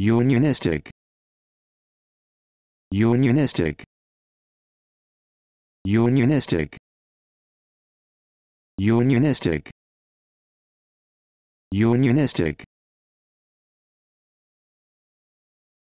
unionistic unionistic unionistic unionistic unionistic